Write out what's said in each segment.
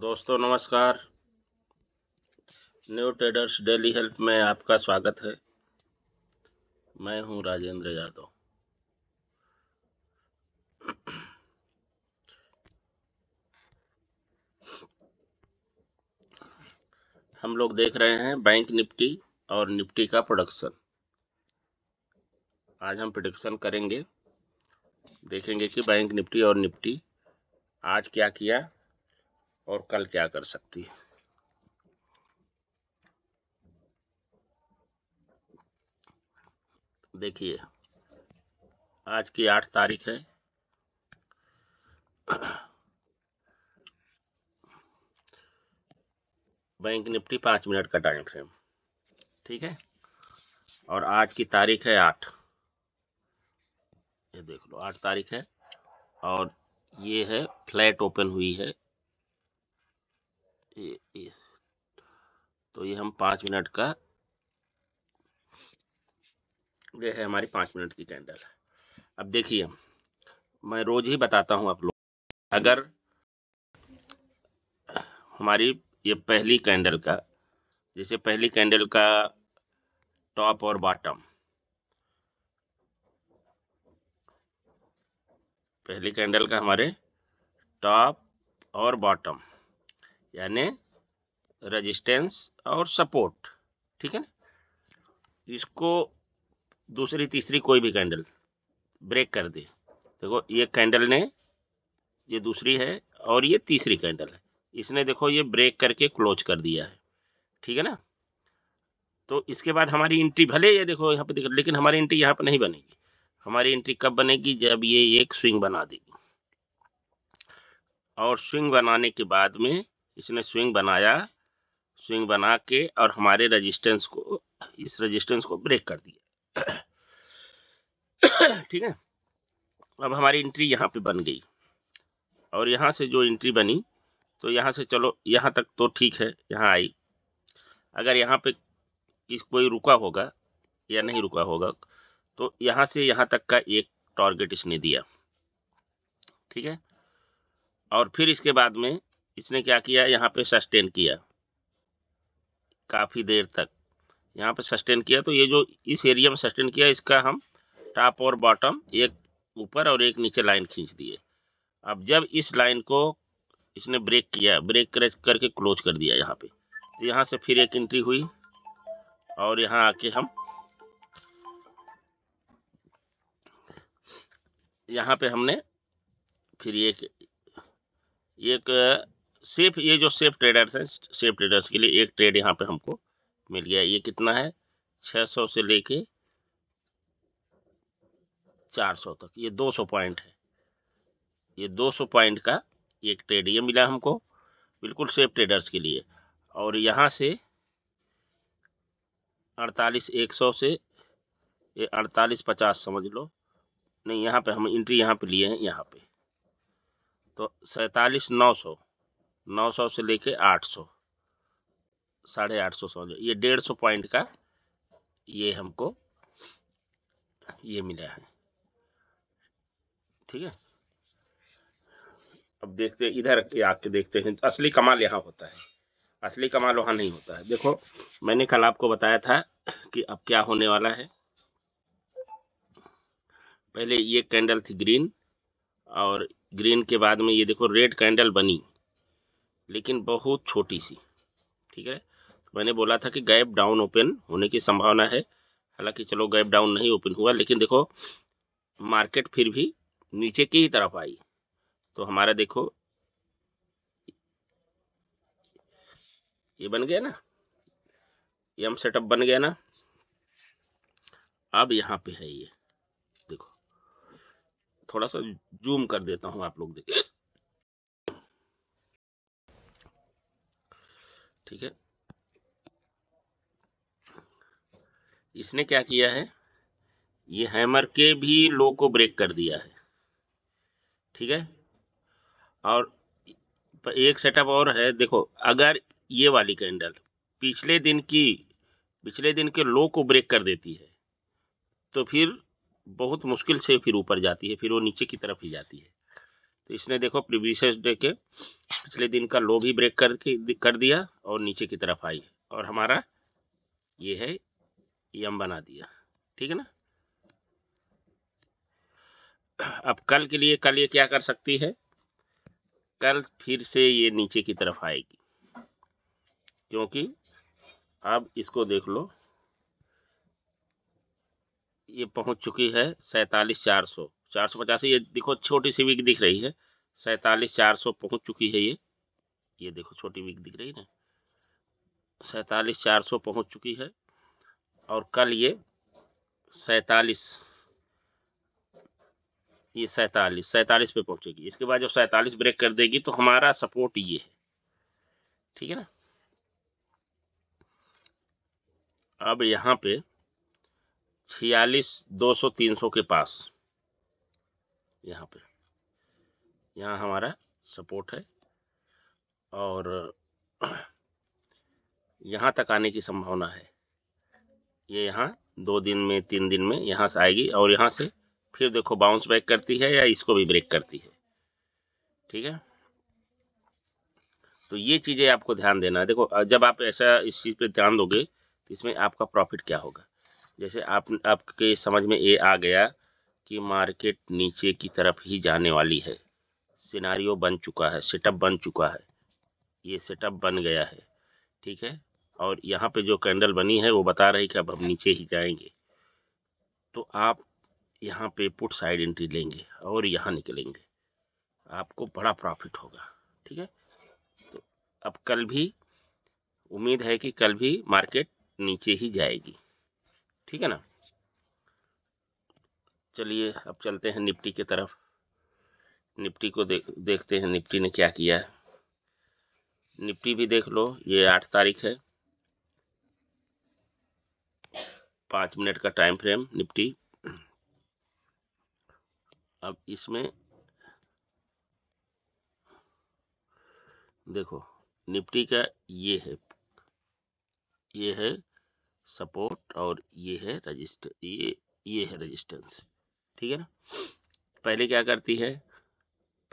दोस्तों नमस्कार new traders daily help में आपका स्वागत है मैं हूं राजेंद्र यादव हम लोग देख रहे हैं बैंक निफ्टी और निफ्टी का प्रोडक्शन आज हम प्रोडक्शन करेंगे देखेंगे कि बैंक निफ्टी और निफ्टी आज क्या किया और कल क्या कर सकती है देखिए आज की आठ तारीख है बैंक निफ्टी पांच मिनट का टाइम फ्रेम ठीक है और आज की तारीख है आठ ये देख लो आठ तारीख है और ये है फ्लैट ओपन हुई है ये, ये तो ये हम पाँच मिनट का ये है हमारी पाँच मिनट की कैंडल अब देखिए मैं रोज़ ही बताता हूँ आप लोग अगर हमारी ये पहली कैंडल का जैसे पहली कैंडल का टॉप और बॉटम पहली कैंडल का हमारे टॉप और बॉटम यानी रजिस्टेंस और सपोर्ट ठीक है इसको दूसरी तीसरी कोई भी कैंडल ब्रेक कर दे देखो ये कैंडल ने ये दूसरी है और ये तीसरी कैंडल है इसने देखो ये ब्रेक करके क्लोज कर दिया है ठीक है ना तो इसके बाद हमारी एंट्री भले ये देखो यहाँ पर दिख लेकिन हमारी एंट्री यहाँ पर नहीं बनेगी हमारी एंट्री कब बनेगी जब ये एक स्विंग बना देगी और स्विंग बनाने के बाद में इसने स्विंग बनाया स्विंग बना के और हमारे रजिस्टेंस को इस रजिस्टेंस को ब्रेक कर दिया ठीक है अब हमारी एंट्री यहाँ पे बन गई और यहाँ से जो एंट्री बनी तो यहाँ से चलो यहाँ तक तो ठीक है यहाँ आई अगर यहाँ पे किस कोई रुका होगा या नहीं रुका होगा तो यहाँ से यहाँ तक का एक टारगेट इसने दिया ठीक है और फिर इसके बाद में इसने क्या किया यहाँ पे सस्टेन किया काफ़ी देर तक यहाँ पे सस्टेन किया तो ये जो इस एरिया में सस्टेन किया इसका हम टॉप और बॉटम एक ऊपर और एक नीचे लाइन खींच दिए अब जब इस लाइन को इसने ब्रेक किया ब्रेक कर करके क्लोज कर दिया यहाँ पे तो यहाँ से फिर एक एंट्री हुई और यहाँ आके हम यहाँ पे हमने फिर एक एक सेफ ये जो सेफ ट्रेडर्स हैं सेफ ट्रेडर्स के लिए एक ट्रेड यहाँ पे हमको मिल गया ये कितना है 600 से लेके 400 तक ये 200 पॉइंट है ये 200 पॉइंट का एक ट्रेड ये मिला हमको बिल्कुल सेफ ट्रेडर्स के लिए और यहाँ से अड़तालीस एक सौ से ये अड़तालीस पचास समझ लो नहीं यहाँ पे हम इंट्री यहाँ पे लिए हैं यहाँ पे तो सैंतालीस नौ सौ नौ सौ से लेके आठ सौ साढ़े आठ सौ समझो ये डेढ़ सौ पॉइंट का ये हमको ये मिला है ठीक है अब देखते हैं इधर आके देखते हैं असली कमाल यहाँ होता है असली कमाल वहाँ नहीं होता है देखो मैंने कल आपको बताया था कि अब क्या होने वाला है पहले ये कैंडल थी ग्रीन और ग्रीन के बाद में ये देखो रेड कैंडल बनी लेकिन बहुत छोटी सी ठीक है तो मैंने बोला था कि गैप डाउन ओपन होने की संभावना है हालांकि चलो गैप डाउन नहीं ओपन हुआ लेकिन देखो मार्केट फिर भी नीचे की ही तरफ आई तो हमारा देखो ये बन गया ना एम सेटअप बन गया ना अब यहाँ पे है ये देखो थोड़ा सा जूम कर देता हूँ आप लोग देखिए ठीक है इसने क्या किया है ये हैमर के भी लो को ब्रेक कर दिया है ठीक है और एक सेटअप और है देखो अगर ये वाली कैंडल पिछले दिन की पिछले दिन के लो को ब्रेक कर देती है तो फिर बहुत मुश्किल से फिर ऊपर जाती है फिर वो नीचे की तरफ ही जाती है तो इसने देखो प्रीवियस डे के पिछले दिन का लो भी ब्रेक कर कर दिया और नीचे की तरफ आई और हमारा ये है यम बना दिया ठीक है ना अब कल के लिए कल ये क्या कर सकती है कल फिर से ये नीचे की तरफ आएगी क्योंकि अब इसको देख लो ये पहुंच चुकी है सैतालीस चार सौ चार सौ पचासी ये देखो छोटी सी विक दिख रही है सैंतालीस चार सौ पहुँच चुकी है ये ये देखो छोटी विक दिख रही है ना सैंतालीस चार सौ पहुँच चुकी है और कल ये सैतालीस ये सैंतालीस सैंतालीस पे पहुँचेगी इसके बाद जब सैंतालीस ब्रेक कर देगी तो हमारा सपोर्ट ये है ठीक है ना अब यहाँ पे छियालीस दो सौ तीन सौ के पास यहाँ पे यहाँ हमारा सपोर्ट है और यहाँ तक आने की संभावना है ये यह यहाँ दो दिन में तीन दिन में यहाँ से आएगी और यहाँ से फिर देखो बाउंस बैक करती है या इसको भी ब्रेक करती है ठीक है तो ये चीज़ें आपको ध्यान देना है देखो जब आप ऐसा इस चीज़ पे ध्यान दोगे तो इसमें आपका प्रॉफिट क्या होगा जैसे आप आपके समझ में ये आ गया कि मार्केट नीचे की तरफ ही जाने वाली है सिनारियो बन चुका है सेटअप बन चुका है ये सेटअप बन गया है ठीक है और यहाँ पे जो कैंडल बनी है वो बता रही कि अब हम नीचे ही जाएंगे तो आप यहाँ पे पुट साइड एंट्री लेंगे और यहाँ निकलेंगे आपको बड़ा प्रॉफिट होगा ठीक है तो अब कल भी उम्मीद है कि कल भी मार्केट नीचे ही जाएगी ठीक है ना चलिए अब चलते हैं निफ्टी की तरफ निफ्टी को दे, देखते हैं निफ्टी ने क्या किया है निफ्टी भी देख लो ये आठ तारीख है पाँच मिनट का टाइम फ्रेम निफ्टी अब इसमें देखो निफ्टी का ये है ये है सपोर्ट और ये है रजिस्टर ये ये है रजिस्टेंस ठीक है ना पहले क्या करती है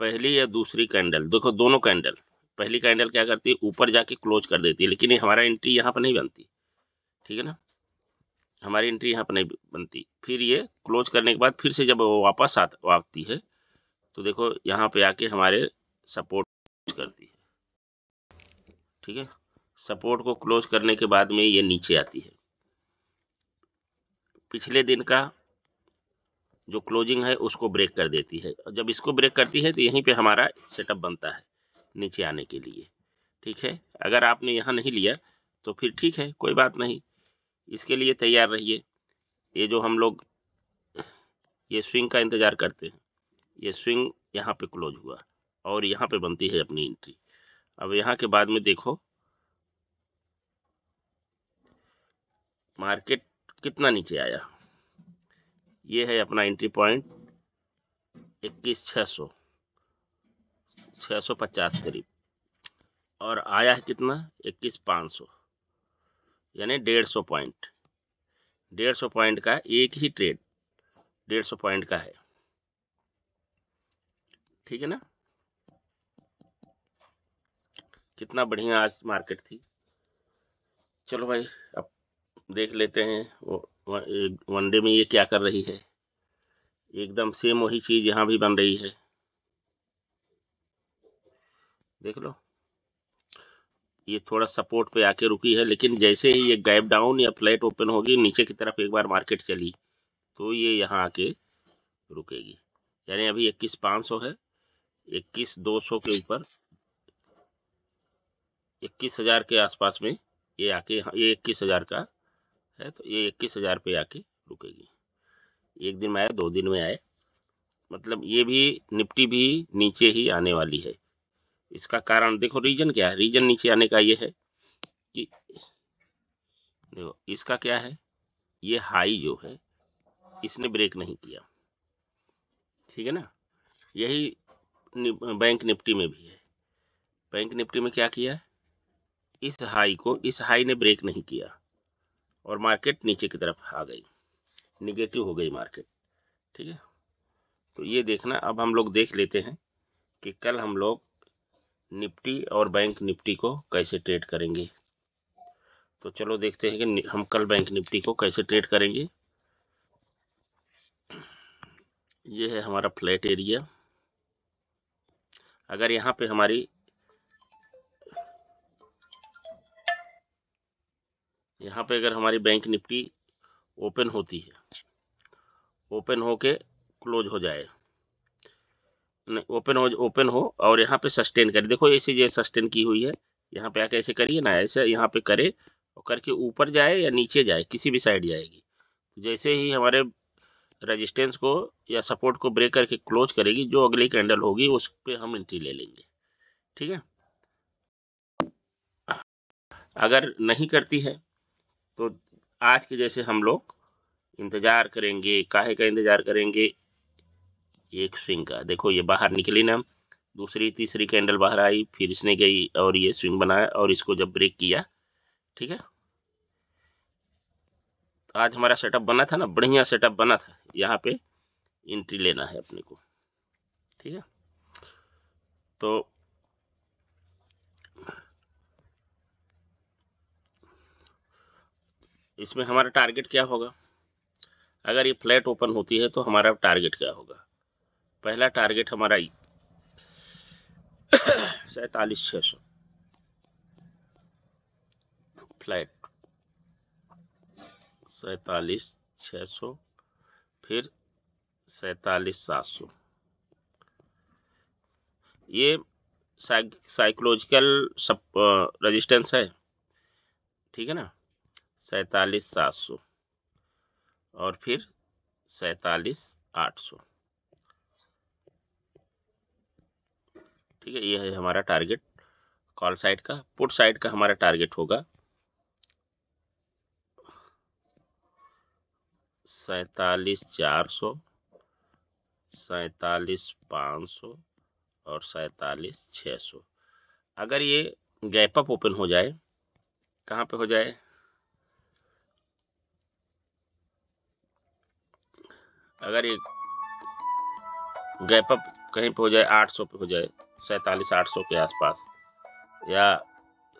पहली या दूसरी कैंडल देखो दोनों कैंडल पहली कैंडल क्या करती है ऊपर जाके क्लोज कर देती है लेकिन ये हमारा एंट्री यहाँ पर नहीं बनती ठीक है ना हमारी एंट्री यहाँ पर नहीं बनती फिर ये क्लोज करने के बाद फिर से जब वो वापस आ, आती है तो देखो यहाँ पे आके हमारे सपोर्ट करती है ठीक है सपोर्ट को क्लोज करने के बाद में ये नीचे आती है पिछले दिन का जो क्लोजिंग है उसको ब्रेक कर देती है और जब इसको ब्रेक करती है तो यहीं पे हमारा सेटअप बनता है नीचे आने के लिए ठीक है अगर आपने यहाँ नहीं लिया तो फिर ठीक है कोई बात नहीं इसके लिए तैयार रहिए ये जो हम लोग ये स्विंग का इंतज़ार करते हैं ये स्विंग यहाँ पे क्लोज हुआ और यहाँ पे बनती है अपनी एंट्री अब यहाँ के बाद में देखो मार्केट कितना नीचे आया ये है अपना एंट्री पॉइंट इक्कीस छः सौ छः सौ पचास करीब और आया है कितना इक्कीस पाँच सौ यानी डेढ़ सौ पॉइंट डेढ़ सौ पॉइंट का एक ही ट्रेड डेढ़ सौ पॉइंट का है ठीक है ना कितना बढ़िया आज मार्केट थी चलो भाई अब देख लेते हैं वनडे में ये क्या कर रही है एकदम सेम वही चीज़ यहाँ भी बन रही है देख लो ये थोड़ा सपोर्ट पे आके रुकी है लेकिन जैसे ही ये गैप डाउन या फ्लैट ओपन होगी नीचे की तरफ एक बार मार्केट चली तो ये यहाँ आके रुकेगी यानी अभी इक्कीस पाँच सौ है इक्कीस दो सौ के ऊपर इक्कीस हज़ार के आसपास में ये आके ये इक्कीस हज़ार का है तो ये इक्कीस हज़ार पे आके रुकेगी एक दिन में आए दो दिन में आए मतलब ये भी निपटी भी नीचे ही आने वाली है इसका कारण देखो रीजन क्या है रीजन नीचे आने का ये है कि देखो इसका क्या है ये हाई जो है इसने ब्रेक नहीं किया ठीक है ना यही बैंक निफ्टी में भी है बैंक निफ्टी में क्या किया इस हाई को इस हाई ने ब्रेक नहीं किया और मार्केट नीचे की तरफ आ गई निगेटिव हो गई मार्केट ठीक है तो ये देखना अब हम लोग देख लेते हैं कि कल हम लोग निफ्टी और बैंक निफ्टी को कैसे ट्रेड करेंगे तो चलो देखते हैं कि हम कल बैंक निफ्टी को कैसे ट्रेड करेंगे ये है हमारा फ्लैट एरिया अगर यहाँ पे हमारी यहाँ पे अगर हमारी बैंक निफ्टी ओपन होती है ओपन हो के क्लोज हो जाए नहीं ओपन हो ओपन हो और यहाँ पे सस्टेन करे देखो ऐसे जो सस्टेन की हुई है यहाँ पे आके ऐसे करिए ना ऐसे यहाँ पे करे और करके ऊपर जाए या नीचे जाए किसी भी साइड जाएगी जैसे ही हमारे रेजिस्टेंस को या सपोर्ट को ब्रेक करके क्लोज करेगी जो अगली कैंडल होगी उस पर हम एंट्री ले लेंगे ठीक है अगर नहीं करती है तो आज के जैसे हम लोग इंतज़ार करेंगे काहे का इंतज़ार करेंगे एक स्विंग का देखो ये बाहर निकली ना दूसरी तीसरी कैंडल बाहर आई फिर इसने गई और ये स्विंग बनाया और इसको जब ब्रेक किया ठीक है तो आज हमारा सेटअप बना था ना बढ़िया सेटअप बना था यहाँ पे एंट्री लेना है अपने को ठीक है तो इसमें हमारा टारगेट क्या होगा अगर ये फ्लैट ओपन होती है तो हमारा टारगेट क्या होगा पहला टारगेट हमारा सैतालीस छः सौ फ्लैट सैतालीस छः सौ फिर सैतालीस सात सौ ये साइकोलॉजिकल सब रजिस्टेंस है ठीक है ना सैतालीस सात सौ और फिर सैतालीस आठ सौ ठीक है यह है हमारा टारगेट कॉल साइड का पुट साइड का हमारा टारगेट होगा सैतालीस चार सौ सैतालीस पाँच सौ और सैतालीस छः सौ अगर ये गैप अप ओपन हो जाए कहाँ पे हो जाए अगर ये गैप अप कहीं पे हो जाए 800 पे हो जाए सैतालीस आठ के आसपास या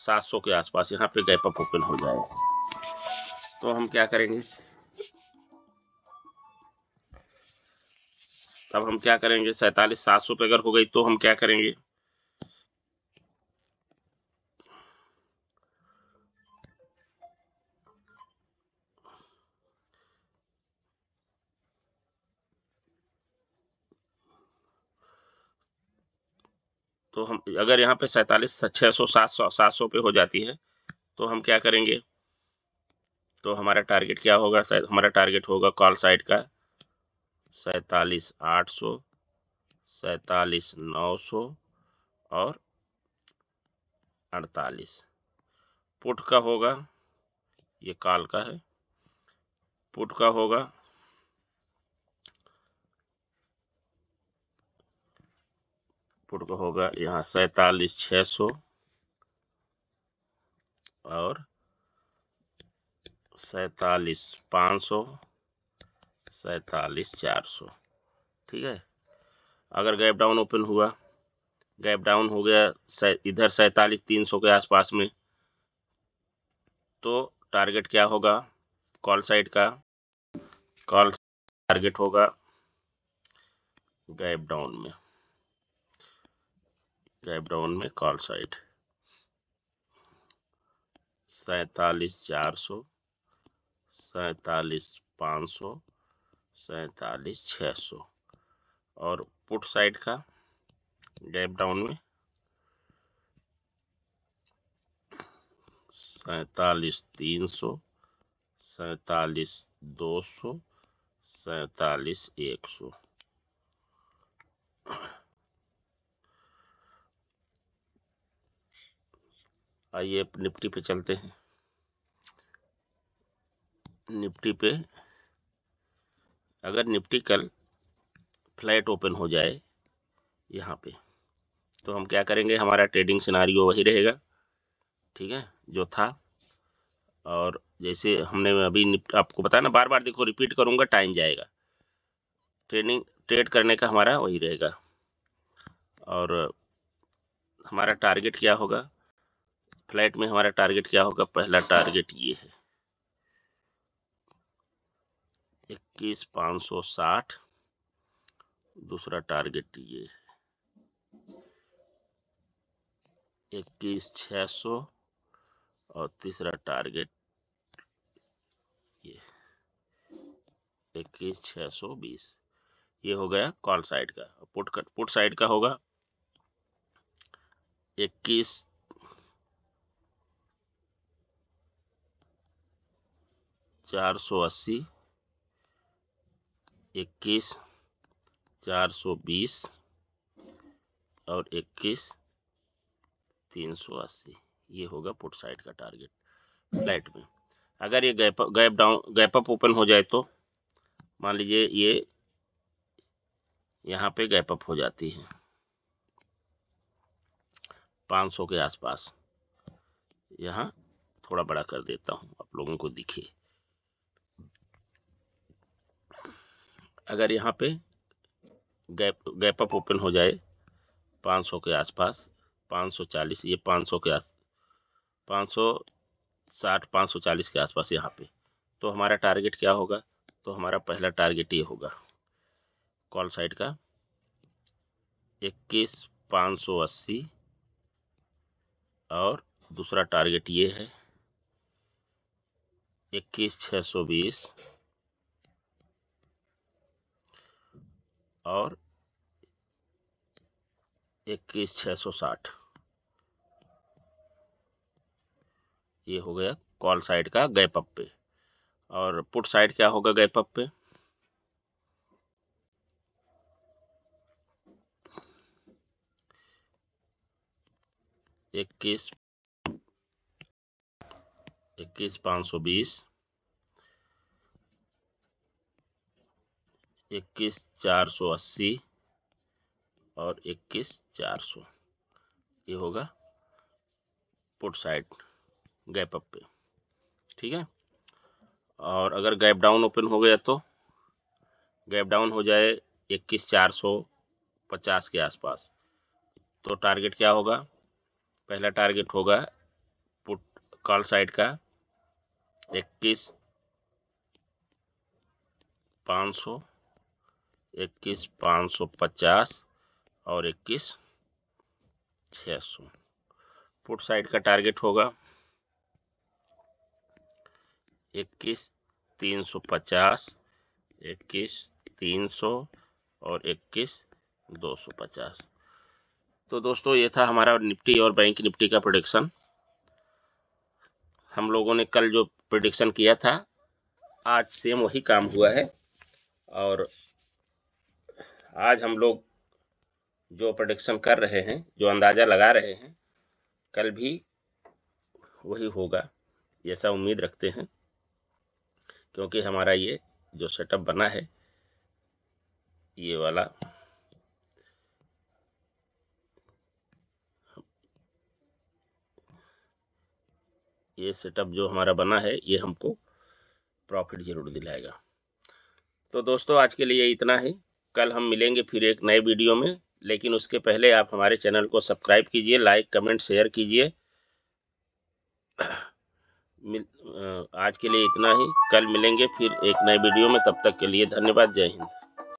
700 के आसपास यहाँ पे गैप अप ओपन हो जाए तो हम क्या करेंगे तब हम क्या करेंगे सैतालीस सात सौ पे अगर हो गई तो हम क्या करेंगे अगर यहाँ पे सैतालीस छः सौ सात सौ सात सौ पे हो जाती है तो हम क्या करेंगे तो हमारा टारगेट क्या होगा शायद हमारा टारगेट होगा कॉल साइड का सैतालीस आठ सौ सैतालीस नौ सौ और अड़तालीस पुट का होगा ये कॉल का है पुट का होगा आउटपुट का होगा यहाँ सैतालीस छः सौ और सैतालीस पाँच सौ सैतालीस चार सौ ठीक है अगर गैप डाउन ओपन हुआ गैप डाउन हो गया इधर सैतालीस तीन सौ के आसपास में तो टारगेट क्या होगा कॉल साइड का कॉल टारगेट होगा गैप डाउन में गैप डाउन में कॉल साइड सैतालीस चार सौ सैतालीस पाँच सौ सैतालीस छः सौ और पुट साइड का गैप डाउन में सैतालीस तीन सौ सैतालीस दो सौ सैतालीस एक सौ आइए निफ्टी पे चलते हैं निफ्टी पे अगर निफ्टी कल फ्लैट ओपन हो जाए यहाँ पे तो हम क्या करेंगे हमारा ट्रेडिंग सिनारियो वही रहेगा ठीक है जो था और जैसे हमने अभी आपको बताया ना बार बार देखो रिपीट करूँगा टाइम जाएगा ट्रेडिंग ट्रेड करने का हमारा वही रहेगा और हमारा टारगेट क्या होगा फ्लैट में हमारा टारगेट क्या होगा पहला टारगेट ये है इक्कीस पाँच सौ साठ दूसरा टारगेट ये है इक्कीस छः सौ और तीसरा टारगेट ये इक्कीस छः सौ बीस ये हो गया कॉल साइड का पुट कट पुट साइड का होगा इक्कीस चार सौ अस्सी इक्कीस चार सौ बीस और इक्कीस तीन सौ अस्सी ये होगा पुट साइड का टारगेट फ्लैट में अगर ये gap gap down gap up open हो जाए तो मान लीजिए ये यहाँ पे गैप अप हो जाती है 500 के आसपास यहाँ थोड़ा बड़ा कर देता हूँ आप लोगों को दिखे अगर यहाँ पे गैप गैप अप ओपन हो जाए 500 के आसपास 540 ये 500 के आस 560 540 के आसपास यहाँ पे तो हमारा टारगेट क्या होगा तो हमारा पहला टारगेट ये होगा कॉल साइड का इक्कीस पाँच सौ अस्सी और दूसरा टारगेट ये है इक्कीस छः सौ बीस और इक्कीस छः सौ साठ ये हो गया कॉल साइड का गैप अप पे और पुट साइड क्या होगा गैप अप पे इक्कीस इक्कीस पाँच सौ बीस इक्कीस चार सौ अस्सी और इक्कीस चार सौ ये होगा पुट साइड गैप अप पे ठीक है और अगर गैप डाउन ओपन हो गया तो गैप डाउन हो जाए इक्कीस चार सौ पचास के आसपास तो टारगेट क्या होगा पहला टारगेट होगा पुट कॉल साइड का इक्कीस पाँच सौ इक्कीस पाँच सौ पचास और इक्कीस छः सौ पुट साइड का टारगेट होगा इक्कीस तीन सौ पचास इक्कीस तीन सौ और इक्कीस दो सौ पचास तो दोस्तों ये था हमारा निफ्टी और बैंक निफ्टी का प्रोडिक्शन हम लोगों ने कल जो प्रोडिक्शन किया था आज सेम वही काम हुआ है और आज हम लोग जो प्रोडिक्शन कर रहे हैं जो अंदाज़ा लगा रहे हैं कल भी वही होगा जैसा उम्मीद रखते हैं क्योंकि हमारा ये जो सेटअप बना है ये वाला ये सेटअप जो हमारा बना है ये हमको प्रॉफिट ज़रूर दिलाएगा तो दोस्तों आज के लिए इतना ही कल हम मिलेंगे फिर एक नए वीडियो में लेकिन उसके पहले आप हमारे चैनल को सब्सक्राइब कीजिए लाइक कमेंट शेयर कीजिए आज के लिए इतना ही कल मिलेंगे फिर एक नए वीडियो में तब तक के लिए धन्यवाद जय हिंद